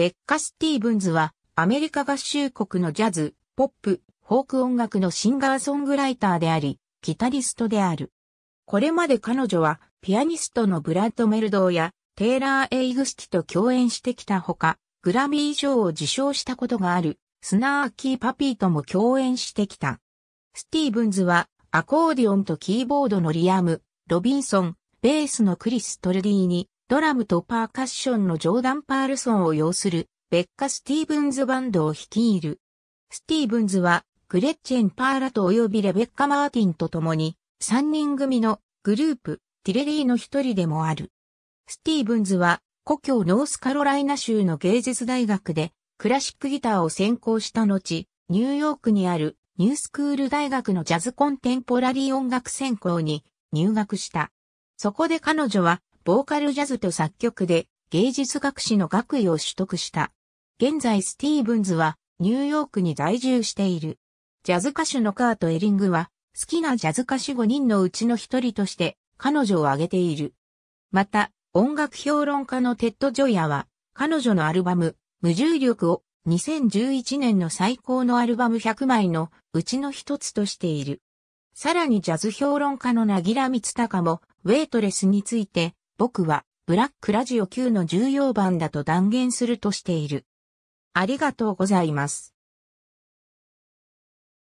ベッカ・スティーブンズは、アメリカ合衆国のジャズ、ポップ、フォーク音楽のシンガーソングライターであり、ギタリストである。これまで彼女は、ピアニストのブラッド・メルドーや、テイラー・エイグスティと共演してきたほか、グラミー賞を受賞したことがある、スナーキー・パピーとも共演してきた。スティーブンズは、アコーディオンとキーボードのリアム、ロビンソン、ベースのクリス・トルディーニ、ドラムとパーカッションのジョーダン・パールソンを擁するベッカ・スティーブンズバンドを率いる。スティーブンズはグレッチェン・パーラと及びレベッカ・マーティンと共に3人組のグループティレリーの一人でもある。スティーブンズは故郷ノースカロライナ州の芸術大学でクラシックギターを専攻した後、ニューヨークにあるニュースクール大学のジャズコンテンポラリー音楽専攻に入学した。そこで彼女はボーカルジャズと作曲で芸術学士の学位を取得した。現在スティーブンズはニューヨークに在住している。ジャズ歌手のカート・エリングは好きなジャズ歌手5人のうちの一人として彼女を挙げている。また、音楽評論家のテッド・ジョイヤは彼女のアルバム無重力を2011年の最高のアルバム100枚のうちの一つとしている。さらにジャズ評論家のなぎらみつたかもウェイトレスについて僕は、ブラックラジオ9の重要版だと断言するとしている。ありがとうございます。